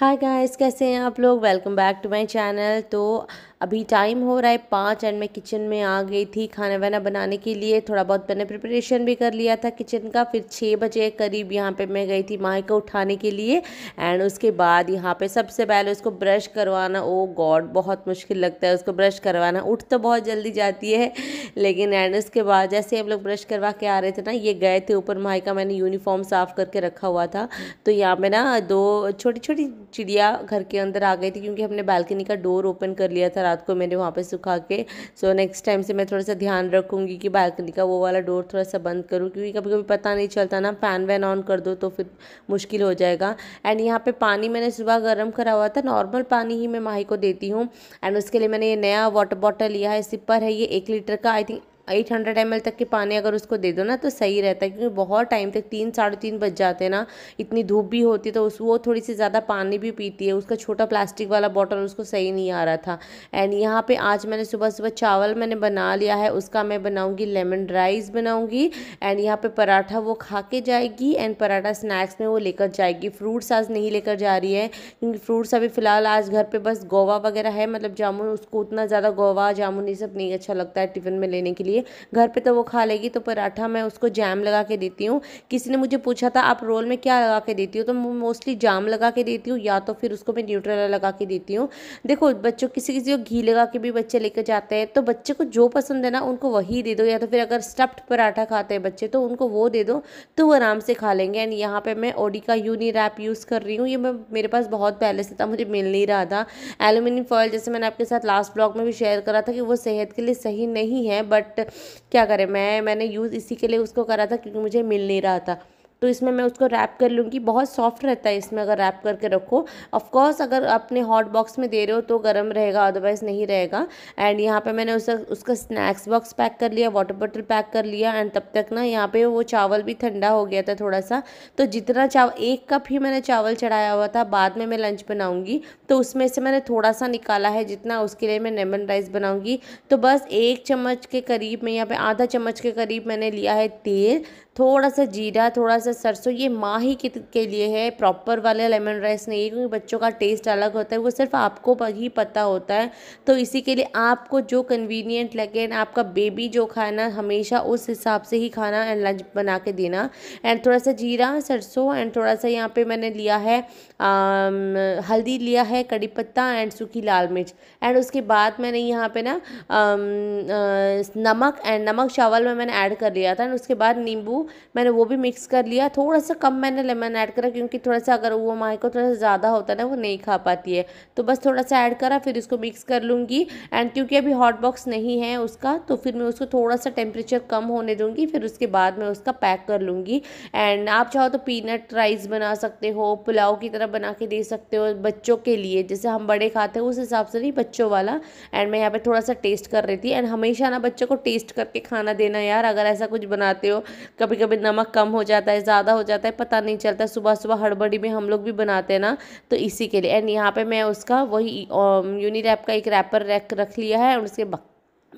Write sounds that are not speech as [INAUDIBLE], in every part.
Hi guys कैसे हैं आप लोग welcome back to my channel तो अभी टाइम हो रहा है पाँच एंड मैं किचन में आ गई थी खाना वाना बनाने के लिए थोड़ा बहुत मैंने प्रिपरेशन भी कर लिया था किचन का फिर छः बजे करीब यहाँ पे मैं गई थी माही को उठाने के लिए एंड उसके बाद यहाँ पे सबसे पहले उसको ब्रश करवाना ओ oh गॉड बहुत मुश्किल लगता है उसको ब्रश करवाना उठ तो बहुत जल्दी जाती है लेकिन एंड उसके बाद जैसे हम लोग ब्रश करवा के आ रहे थे ना ये गए थे ऊपर माई का मैंने यूनिफॉर्म साफ़ करके रखा हुआ था तो यहाँ पर ना दो छोटी छोटी चिड़िया घर के अंदर आ गई थी क्योंकि हमने बालकनी का डोर ओपन कर लिया था रात को मैंने वहाँ पे सुखा के सो so, नेक्स्ट टाइम से मैं थोड़ा सा ध्यान रखूँगी कि बालकनी का वो वाला डोर थोड़ा सा बंद करूँ क्योंकि कभी कभी पता नहीं चलता ना फ़ैन वैन ऑन कर दो तो फिर मुश्किल हो जाएगा एंड यहाँ पर पानी मैंने सुबह गर्म करा हुआ था नॉर्मल पानी ही मैं माही को देती हूँ एंड उसके लिए मैंने ये नया वाटर बॉटल लिया है सिपर है ये एक लीटर का I think eight hundred M तक के पानी अगर उसको दे दो ना तो सही रहता है क्योंकि बहुत टाइम तक तीन साढ़े तीन बज जाते हैं ना इतनी धूप भी होती है तो उस वो थोड़ी सी ज़्यादा पानी भी पीती है उसका छोटा प्लास्टिक वाला बॉटल उसको सही नहीं आ रहा था एंड यहाँ पे आज मैंने सुबह सुबह चावल मैंने बना लिया है उसका मैं बनाऊँगी लेमन राइस बनाऊँगी एंड यहाँ पर पराठा वो खा के जाएगी एंड पराठा स्नैक्स में वो लेकर जाएगी फ्रूट्स आज नहीं लेकर जा रही है क्योंकि फ्रूट्स अभी फ़िलहाल आज घर पर बस गोवा वगैरह है मतलब जामुन उसको उतना ज़्यादा गोवा जामुन ये सब नहीं अच्छा लगता है टिफ़िन में लेने के लिए लिए घर पे तो वो खा लेगी तो पराठा मैं उसको जैम लगा के देती हूँ किसी ने मुझे पूछा था आप रोल में क्या लगा के देती हो तो मैं मोस्टली जाम लगा के देती हूँ या तो फिर उसको मैं न्यूट्रल लगा के देती हूँ देखो बच्चों किसी किसी को घी लगा के भी बच्चे लेकर जाते हैं तो बच्चे को जो पसंद है ना उनको वही दे दो या तो फिर अगर स्टफ्ड पराठा खाते हैं बच्चे तो उनको वो दे दो तो वो आराम से खा लेंगे एंड यहाँ पर मैं ओडी का यूनी रैप यूज़ कर रही हूँ ये मैं मेरे पास बहुत पहले से था मुझे मिल नहीं रहा था एलुमिनियम फॉयल जैसे मैंने आपके साथ लास्ट ब्लॉग में भी शेयर करा था कि वो सेहत के लिए सही नहीं है बट क्या करें मैं मैंने यूज़ इसी के लिए उसको करा था क्योंकि मुझे मिल नहीं रहा था तो इसमें मैं उसको रैप कर लूँगी बहुत सॉफ्ट रहता है इसमें अगर रैप करके रखो ऑफकोर्स अगर अपने हॉट बॉक्स में दे रहे हो तो गर्म रहेगा अदरवाइज़ नहीं रहेगा एंड यहाँ पे मैंने उसका उसका स्नैक्स बॉक्स पैक कर लिया वाटर बॉटल पैक कर लिया एंड तब तक ना यहाँ पे वो चावल भी ठंडा हो गया था थोड़ा सा तो जितना चावल एक कप ही मैंने चावल चढ़ाया हुआ था बाद में मैं लंच बनाऊँगी तो उसमें से मैंने थोड़ा सा निकाला है जितना उसके लिए मैं लेमन राइस बनाऊँगी तो बस एक चम्मच के करीब में यहाँ पर आधा चम्मच के करीब मैंने लिया है तेल थोड़ा सा जीरा थोड़ा सा है तो सरसों ये माँ ही के लिए है प्रॉपर वाले लेमन राइस नहीं है क्योंकि बच्चों का टेस्ट अलग होता है वो सिर्फ आपको ही पता होता है तो इसी के लिए आपको जो कन्वीनियंट लगे एंड आपका बेबी जो खाना हमेशा उस हिसाब से ही खाना एंड लंच बना के देना एंड थोड़ा सा जीरा सरसों एंड थोड़ा सा यहाँ पर मैंने लिया है आम, हल्दी लिया है कड़ी पत्ता एंड सूखी लाल मिर्च एंड उसके बाद मैंने यहाँ पे ना नमक एंड नमक चावल में मैंने ऐड कर लिया था एंड उसके बाद नींबू मैंने वो भी मिक्स कर लिया दिया थोड़ा सा कम मैंने लेमन ऐड करा क्योंकि थोड़ा सा अगर वो माई को थोड़ा सा ज़्यादा होता है ना वो नहीं खा पाती है तो बस थोड़ा सा ऐड करा फिर इसको मिक्स कर लूँगी एंड क्योंकि अभी हॉट बॉक्स नहीं है उसका तो फिर मैं उसको थोड़ा सा टेम्परेचर कम होने दूँगी फिर उसके बाद मैं उसका पैक कर लूँगी एंड आप चाहो तो पीनट राइस बना सकते हो पुलाव की तरह बना के दे सकते हो बच्चों के लिए जैसे हम बड़े खाते हैं उस हिसाब से नहीं बच्चों वाला एंड मैं यहाँ पर थोड़ा सा टेस्ट कर रही थी एंड हमेशा ना बच्चों को टेस्ट करके खाना देना यार अगर ऐसा कुछ बनाते हो कभी कभी नमक कम हो जाता है ज़्यादा हो जाता है पता नहीं चलता सुबह सुबह हड़बड़ी में हम लोग भी बनाते हैं ना तो इसी के लिए एंड यहाँ पे मैं उसका वही यूनी रैप का एक रैपर रख रख लिया है और उसके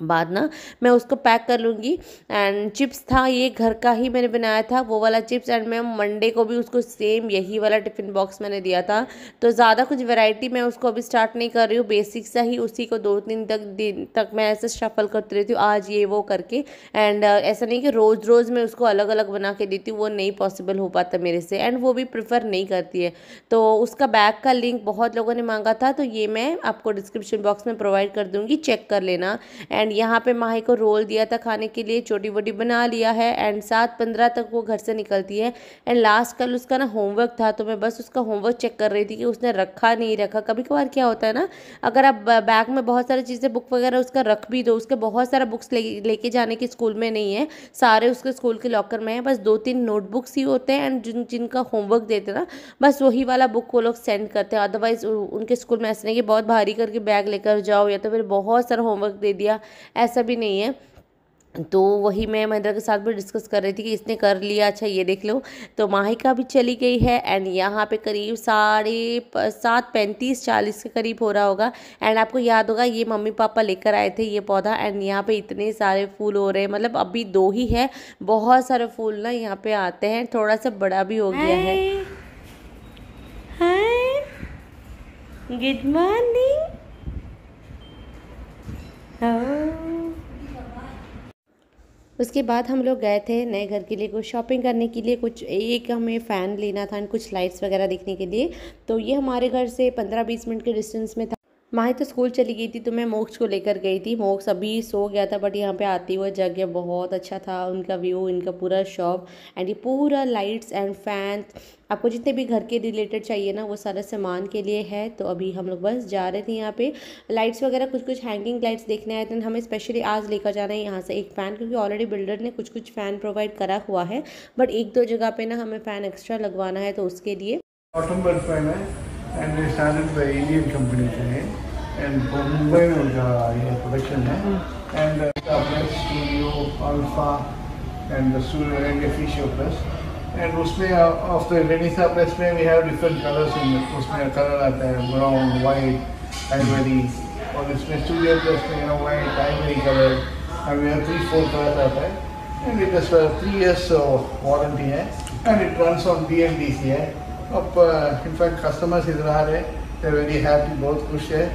बाद ना मैं उसको पैक कर लूँगी एंड चिप्स था ये घर का ही मैंने बनाया था वो वाला चिप्स एंड मैं मंडे को भी उसको सेम यही वाला टिफ़िन बॉक्स मैंने दिया था तो ज़्यादा कुछ वैरायटी मैं उसको अभी स्टार्ट नहीं कर रही हूँ बेसिक सा ही उसी को दो तीन तक दिन तक मैं ऐसे शफल करती रहती हूँ आज ये वो करके एंड uh, ऐसा नहीं कि रोज़ रोज़ मैं उसको अलग अलग बना के देती हूँ वो नहीं पॉसिबल हो पाता मेरे से एंड वो भी प्रिफर नहीं करती है तो उसका बैग का लिंक बहुत लोगों ने मांगा था तो ये मैं आपको डिस्क्रिप्शन बॉक्स में प्रोवाइड कर दूँगी चेक कर लेना एंड एंड यहाँ पे माही को रोल दिया था खाने के लिए छोटी वोटी बना लिया है एंड सात पंद्रह तक वो घर से निकलती है एंड लास्ट कल उसका ना होमवर्क था तो मैं बस उसका होमवर्क चेक कर रही थी कि उसने रखा नहीं रखा कभी कभार क्या होता है ना अगर आप बैग में बहुत सारी चीज़ें बुक वगैरह उसका रख भी दो उसके बहुत सारा बुक्स लेके जाने की स्कूल में नहीं है सारे उसके स्कूल के लॉकर में है बस दो तीन नोटबुक्स ही होते हैं एंड जिन जिनका होमवर्क देते ना बस वही वाला बुक वो लोग सेंड करते हैं अदरवाइज़ उनके स्कूल में ऐसा नहीं कि बहुत भारी करके बैग लेकर जाओ या तो फिर बहुत सारा होमवर्क दे दिया ऐसा भी नहीं है तो वही मैं महिंद्रा के साथ भी डिस्कस कर रही थी कि इसने कर लिया अच्छा ये देख लो तो माहिका भी चली गई है एंड यहाँ पे करीब साढ़े सात पैंतीस चालीस के करीब हो रहा होगा एंड आपको याद होगा ये मम्मी पापा लेकर आए थे ये पौधा एंड यहाँ पे इतने सारे फूल हो रहे हैं मतलब अभी दो ही है बहुत सारे फूल ना यहाँ पे आते हैं थोड़ा सा बड़ा भी हो गया है गुड मॉर्निंग उसके बाद हम लोग गए थे नए घर के लिए कुछ शॉपिंग करने के लिए कुछ एक हमें फ़ैन लेना था कुछ लाइट्स वगैरह देखने के लिए तो ये हमारे घर से पंद्रह बीस मिनट के डिस्टेंस में था माही तो स्कूल चली गई थी तो मैं मोक्ष को लेकर गई थी मोक्ष अभी सो गया था बट यहाँ पे आती हुआ जगह बहुत अच्छा था उनका व्यू इनका पूरा शॉप एंड ये पूरा लाइट्स एंड फैन आपको जितने भी घर के रिलेटेड चाहिए ना वो सारा सामान के लिए है तो अभी हम लोग बस जा रहे थे यहाँ पे लाइट्स वगैरह कुछ कुछ हैंगिंग लाइट्स देखने आए थे हमें स्पेशली आज लेकर जाना है यहाँ से एक फ़ैन क्योंकि ऑलरेडी बिल्डर ने कुछ कुछ फ़ैन प्रोवाइड करा हुआ है बट एक दो जगह पे ना हमें फ़ैन एक्स्ट्रा लगवाना है तो उसके लिए ऑटोमोबाइल फैन है एंड इंडियन कंपनी से है एंड मुंबई में उनका ये प्रोडक्शन है and plus studio alpha and studio and Efficio plus and उसमें ऑफ द रेनिसा प्लस में we have different colours in उसमें कलर आता है ब्राउन वाइट आइवरी और इसमें स्टूडियो प्लस में white ivory colour and three four colour आता है and it is three years warranty है and it runs on D N D C है अब इनफैक्ट कस्टमर्स इधर आ रहे हैं वेरी हैप्पी बहुत खुश है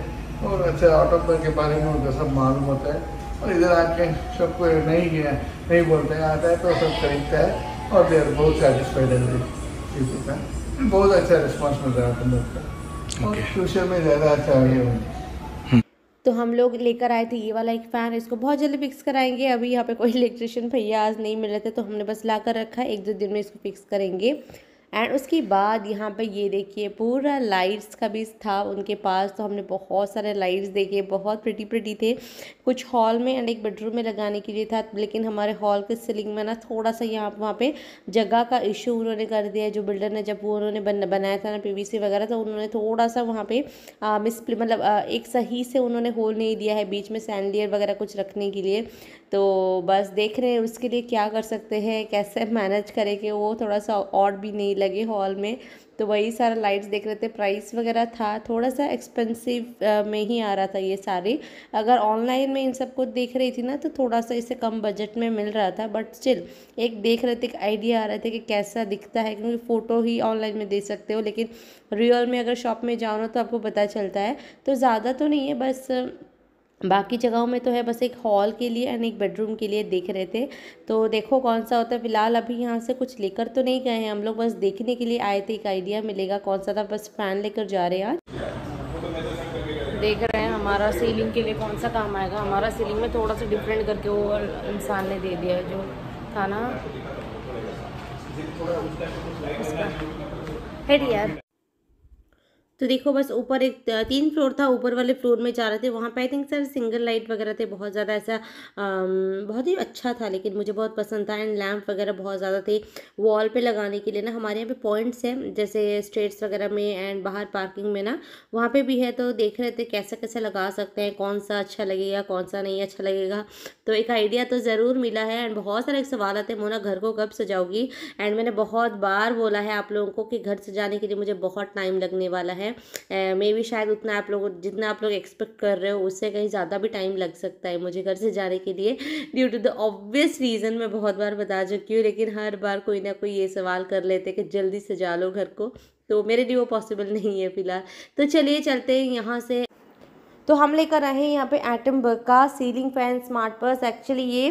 और ऐसे आउट ऑफ के बारे में उनका सब मालूम होता है और इधर आके सब कोई नहीं है नहीं बोलते हैं आता है तो सब खरीदता है और देर बहुत सेटिस्फाइड है पीपल का बहुत अच्छा रिस्पॉन्स मिल रहा है अपन लोग का और फ्यूचर में ज़्यादा अच्छा आगे होंगे तो हम लोग लेकर आए थे ये वाला एक फ़ैन इसको बहुत जल्दी फिक्स कराएंगे अभी यहाँ पे कोई इलेक्ट्रिशियन भैया आज नहीं मिल रहे थे तो हमने बस ला कर रखा है एक दो दिन में इसको फिक्स करेंगे एंड उसके बाद यहाँ पर ये देखिए पूरा लाइट्स का भी था उनके पास तो हमने बहुत सारे लाइट्स देखे बहुत प्रटी प्रटी थे कुछ हॉल में एंड एक बेडरूम में लगाने के लिए था लेकिन हमारे हॉल के सीलिंग में ना थोड़ा सा यहाँ वहाँ पे जगह का इशू उन्होंने कर दिया जो बिल्डर ने जब वो उन्होंने बन, बनाया था ना पीवीसी वगैरह तो उन्होंने थोड़ा सा वहाँ पर मिस मतलब एक सही से उन्होंने होल नहीं दिया है बीच में सैंडियर वगैरह कुछ रखने के लिए तो बस देख रहे हैं उसके लिए क्या कर सकते हैं कैसे मैनेज [LAUGHS] करें कि वो थोड़ा सा और भी नहीं लगे हॉल में तो वही सारा लाइट्स देख रहे थे प्राइस वगैरह था थोड़ा सा एक्सपेंसिव में ही आ रहा था ये सारे अगर ऑनलाइन में इन सब को देख रही थी ना तो थोड़ा सा इसे कम बजट में मिल रहा था बट स्टिल एक देख रहे थे एक आइडिया आ रहा था कि कैसा दिखता है क्योंकि फ़ोटो ही ऑनलाइन में दे सकते हो लेकिन रियल में अगर शॉप में जाओ ना तो आपको पता चलता है तो ज़्यादा तो नहीं है बस बाकी जगहों में तो है बस एक हॉल के लिए एंड एक बेडरूम के लिए देख रहे थे तो देखो कौन सा होता है फिलहाल अभी यहाँ से कुछ लेकर तो नहीं गए हैं हम लोग बस देखने के लिए आए थे एक आइडिया मिलेगा कौन सा था बस फ़ैन लेकर जा रहे हैं आज देख रहे हैं हमारा सीलिंग के लिए कौन सा काम आएगा हमारा सीलिंग में थोड़ा सा डिफरेंट करके वो इंसान ने दे दिया है जो था ना हेड यार तो देखो बस ऊपर एक तीन फ्लोर था ऊपर वाले फ्लोर में जा रहे थे वहाँ पे I think sir single light वगैरह थे बहुत ज़्यादा ऐसा बहुत ही अच्छा था लेकिन मुझे बहुत पसंद था एंड लैम्प वगैरह बहुत ज़्यादा थे वॉल पे लगाने के लिए ना हमारे यहाँ पे पॉइंट्स हैं जैसे स्ट्रेट्स वगैरह में एंड बाहर पार्किंग में ना वहाँ पर भी है तो देख रहे थे कैसा कैसा लगा सकते हैं कौन सा अच्छा लगेगा कौन सा नहीं अच्छा लगेगा तो एक आइडिया तो ज़रूर मिला है एंड बहुत सारे सवाल आते हैं मोना घर को कब सजाओगी एंड मैंने बहुत बार बोला है आप लोगों को कि घर सजाने के लिए मुझे बहुत टाइम लगने वाला है हैं मे भी शायद उतना आप लोग जितना आप लोग एक्सपेक्ट कर रहे हो उससे कहीं ज़्यादा भी टाइम लग सकता है मुझे घर से जाने के लिए due to the obvious reason मैं बहुत बार बता चुकी हूँ लेकिन हर बार कोई ना कोई ये सवाल कर लेते कि जल्दी से जा लो घर को तो मेरे लिए वो पॉसिबल [LAUGHS] नहीं है फ़िलहाल तो चलिए चलते हैं यहाँ से तो हम लेकर आए हैं यहाँ पे एटम बर्ग का सीलिंग फैन स्मार्ट पर्स एक्चुअली ये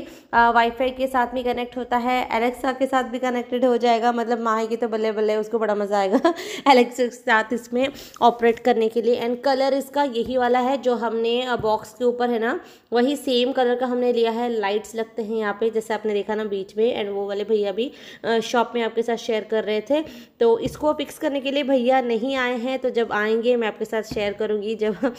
वाईफाई के साथ भी कनेक्ट होता है एलेक्सा के साथ भी कनेक्टेड हो जाएगा मतलब माह की तो बल्ले बल्ले उसको बड़ा मज़ा आएगा एलेक्सा [LAUGHS] के साथ इसमें ऑपरेट करने के लिए एंड कलर इसका यही वाला है जो हमने बॉक्स के ऊपर है ना वही सेम कलर का हमने लिया है लाइट्स लगते हैं यहाँ पे जैसे आपने देखा ना बीच में एंड वो वाले भैया भी शॉप में आपके साथ शेयर कर रहे थे तो इसको फिक्स करने के लिए भैया नहीं आए हैं तो जब आएंगे मैं आपके साथ शेयर करूँगी जब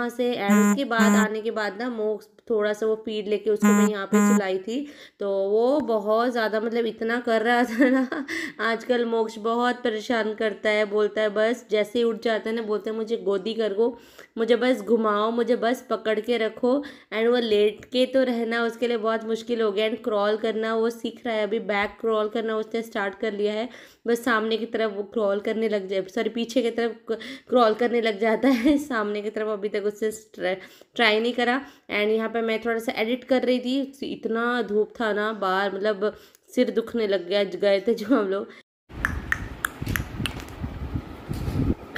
यहाँ से एंड हाँ, उसके बाद हाँ। आने के बाद ना मोक्ष थोड़ा सा वो पीट लेके उसको मैं यहाँ पे हम्म, सिलाई थी तो वो बहुत ज़्यादा मतलब इतना कर रहा था ना आजकल मोक्ष बहुत परेशान करता है बोलता है बस जैसे ही उठ जाता है ना बोलता है मुझे गोदी कर गो मुझे बस घुमाओ मुझे बस पकड़ के रखो एंड वो लेट के तो रहना उसके लिए बहुत मुश्किल हो गया एंड क्रॉल करना वो सीख रहा है अभी बैक क्रॉल करना उसने स्टार्ट कर लिया है बस सामने की तरफ वो क्रॉल करने लग जाए सॉरी पीछे की तरफ क्रॉल करने लग जाता है [LAUGHS] सामने की तरफ अभी तक उससे ट्राई नहीं करा एंड यहाँ पर पे मैं थोड़ा सा एडिट कर रही थी इतना धूप था ना बाहर मतलब सिर दुखने लग गया गए थे जो हम लोग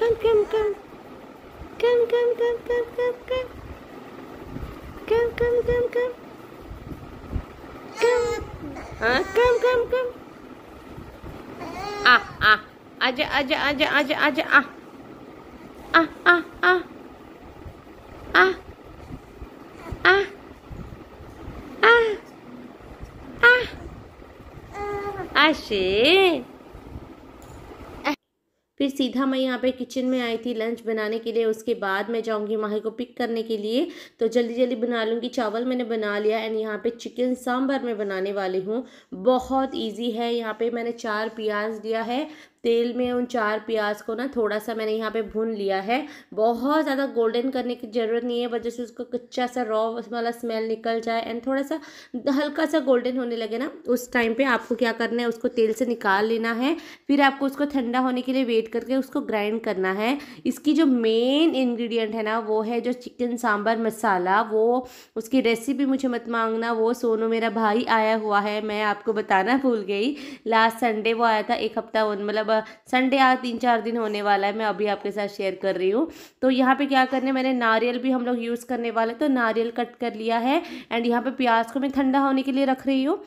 कम कम कम कम कम कम कम कम कम कम कम कम कम हाँ कम कम कम आ आ आजा आजा आजा आजा आजा आ आ आ आ आशे फिर सीधा मैं यहाँ पे किचन में आई थी लंच बनाने के लिए उसके बाद मैं जाऊँगी माह को पिक करने के लिए तो जल्दी जल्दी बना लूँगी चावल मैंने बना लिया एंड यहाँ पे चिकन सांभर में बनाने वाली हूँ बहुत इजी है यहाँ पे मैंने चार प्याज लिया है तेल में उन चार प्याज को ना थोड़ा सा मैंने यहाँ पे भून लिया है बहुत ज़्यादा गोल्डन करने की ज़रूरत नहीं है बस जैसे उसका कच्चा सा रॉ वाला स्मेल निकल जाए एंड थोड़ा सा हल्का सा गोल्डन होने लगे ना उस टाइम पर आपको क्या करना है उसको तेल से निकाल लेना है फिर आपको उसको ठंडा होने के लिए वेट करके उसको ग्राइंड करना है इसकी जो मेन इन्ग्रीडियंट है ना वो है जो चिकन सांभर मसाला वो उसकी रेसिपी मुझे मत मांगना वो सोनू मेरा भाई आया हुआ है मैं आपको बताना भूल गई लास्ट संडे वो आया था एक हफ्ता मतलब संडे आज तीन चार दिन होने वाला है मैं अभी आपके साथ शेयर कर रही हूँ तो यहाँ पे क्या करने मैंने नारियल भी हम लोग यूज़ करने वाले तो नारियल कट कर लिया है एंड यहाँ पे प्याज को मैं ठंडा होने के लिए रख रही हूँ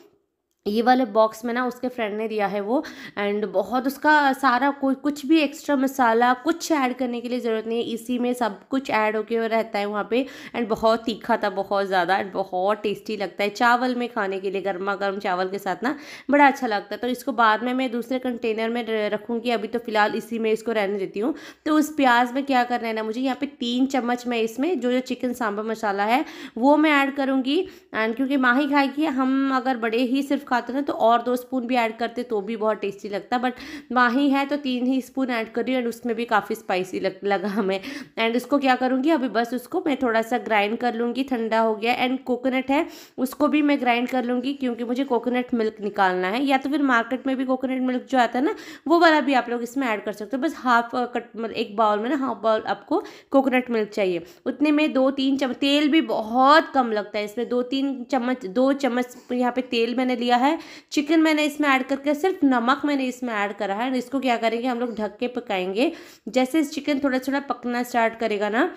ये वाले बॉक्स में ना उसके फ्रेंड ने दिया है वो एंड बहुत उसका सारा कोई कुछ भी एक्स्ट्रा मसाला कुछ ऐड करने के लिए ज़रूरत नहीं है इसी में सब कुछ ऐड होके रहता है वहाँ पे एंड बहुत तीखा था बहुत ज़्यादा एंड बहुत टेस्टी लगता है चावल में खाने के लिए गर्मा गर्म चावल के साथ ना बड़ा अच्छा लगता है तो इसको बाद में मैं दूसरे कंटेनर में रखूँगी अभी तो फिलहाल इसी में इसको रहने देती हूँ तो उस प्याज में क्या करना है ना मुझे यहाँ पर तीन चम्मच मैं इसमें जो जो चिकन सांभर मसाला है वो मैं ऐड करूँगी एंड क्योंकि ही खाएगी हम अगर बड़े ही सिर्फ खाते ना तो और दो स्पून भी ऐड करते तो भी बहुत टेस्टी लगता बट माही है तो तीन ही स्पून ऐड करी एंड उसमें भी काफ़ी स्पाइसी लग लगा हमें एंड उसको क्या करूँगी अभी बस उसको मैं थोड़ा सा ग्राइंड कर लूँगी ठंडा हो गया एंड कोकोनट है उसको भी मैं ग्राइंड कर लूँगी क्योंकि मुझे कोकोनट मिल्क निकालना है या तो फिर मार्केट में भी कोकोनट मिल्क जो आता है ना वो वाला भी आप लोग इसमें ऐड कर सकते हो बस हाफ कट मतलब एक बाउल में ना हाफ बाउल आपको कोकोनट मिल्क चाहिए उतने में दो तीन चम्मच तेल भी बहुत कम लगता है इसमें दो तीन चम्मच दो चम्मच यहाँ पे तेल मैंने लिया है है चिकन मैंने इसमें ऐड करके सिर्फ नमक मैंने इसमें ऐड करा है इसको क्या करेंगे हम लोग ढक के पकाएंगे जैसे चिकन थोड़ा थोड़ा पकना स्टार्ट करेगा ना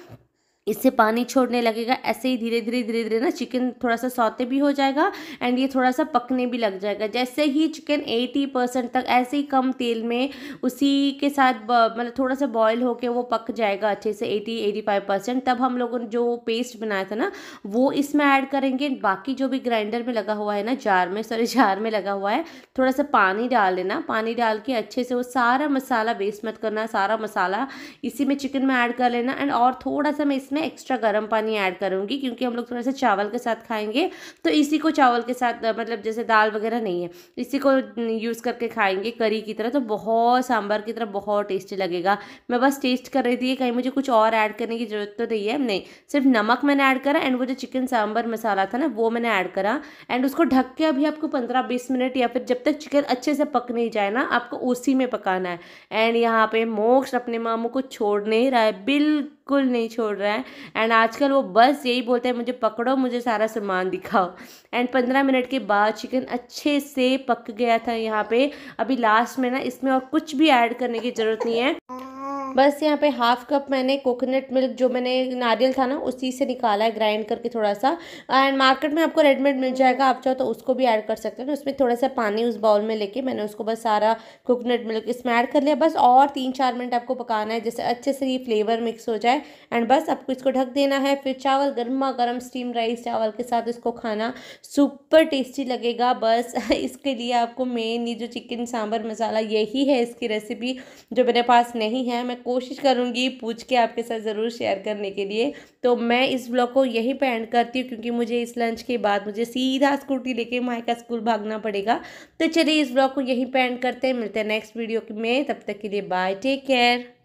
इससे पानी छोड़ने लगेगा ऐसे ही धीरे धीरे धीरे धीरे ना चिकन थोड़ा सा सौते भी हो जाएगा एंड ये थोड़ा सा पकने भी लग जाएगा जैसे ही चिकन 80 परसेंट तक ऐसे ही कम तेल में उसी के साथ मतलब थोड़ा सा बॉयल होके वो पक जाएगा अच्छे से 80 85 परसेंट तब हम लोगों ने जो पेस्ट बनाया था ना वो इसमें ऐड करेंगे बाकी जो भी ग्राइंडर में लगा हुआ है ना जार में सॉरी जार में लगा हुआ है थोड़ा सा पानी डाल लेना पानी डाल के अच्छे से वो सारा मसाला वेस्ट मत करना सारा मसाला इसी में चिकन में ऐड कर लेना एंड और थोड़ा सा मैं इसमें एक्स्ट्रा गर्म पानी ऐड करूँगी क्योंकि हम लोग थोड़ा सा चावल के साथ खाएंगे तो इसी को चावल के साथ मतलब जैसे दाल वगैरह नहीं है इसी को यूज़ करके खाएंगे करी की तरह तो बहुत सांभर की तरह बहुत टेस्टी लगेगा मैं बस टेस्ट कर रही थी कहीं मुझे कुछ और ऐड करने की ज़रूरत तो नहीं है नहीं सिर्फ नमक मैंने ऐड करा एंड वो जो चिकन सांभर मसाला था ना वो मैंने ऐड करा एंड उसको ढक के अभी आपको पंद्रह बीस मिनट या फिर जब तक चिकन अच्छे से पक नहीं जाए ना आपको उसी में पकाना है एंड यहाँ पे मोक्ष अपने मामों को छोड़ नहीं रहा है बिल्कुल बिल्कुल नहीं छोड़ रहा है एंड आजकल वो बस यही बोलते हैं मुझे पकड़ो मुझे सारा सामान दिखाओ एंड पंद्रह मिनट के बाद चिकन अच्छे से पक गया था यहाँ पे अभी लास्ट में ना इसमें और कुछ भी ऐड करने की ज़रूरत नहीं है बस यहाँ पे हाफ कप मैंने कोकोनट मिल्क जो मैंने नारियल था ना उसी से निकाला है ग्राइंड करके थोड़ा सा एंड मार्केट में आपको रेडीमेड मिल जाएगा आप चाहो तो उसको भी ऐड कर सकते हैं तो उसमें थोड़ा सा पानी उस बाउल में लेके मैंने उसको बस सारा कोकोनट मिल्क इसमें ऐड कर लिया बस और तीन चार मिनट आपको पकाना है जैसे अच्छे से ये फ्लेवर मिक्स हो जाए एंड बस आपको इसको ढक देना है फिर चावल गर्मा गर्म स्टीम राइस चावल के साथ इसको खाना सुपर टेस्टी लगेगा बस [LAUGHS] इसके लिए आपको मेन ये जो चिकन सांभर मसाला यही है इसकी रेसिपी जो मेरे पास नहीं है मैं कोशिश करूँगी पूछ के आपके साथ ज़रूर शेयर करने के लिए तो मैं इस ब्लॉग को यहीं पर एंड करती हूँ क्योंकि मुझे इस लंच के बाद मुझे सीधा स्कूटी लेके मायका स्कूल भागना पड़ेगा तो चलिए इस ब्लॉग को यहीं पर एंड करते हैं मिलते हैं नेक्स्ट वीडियो में तब तक के लिए बाय टेक केयर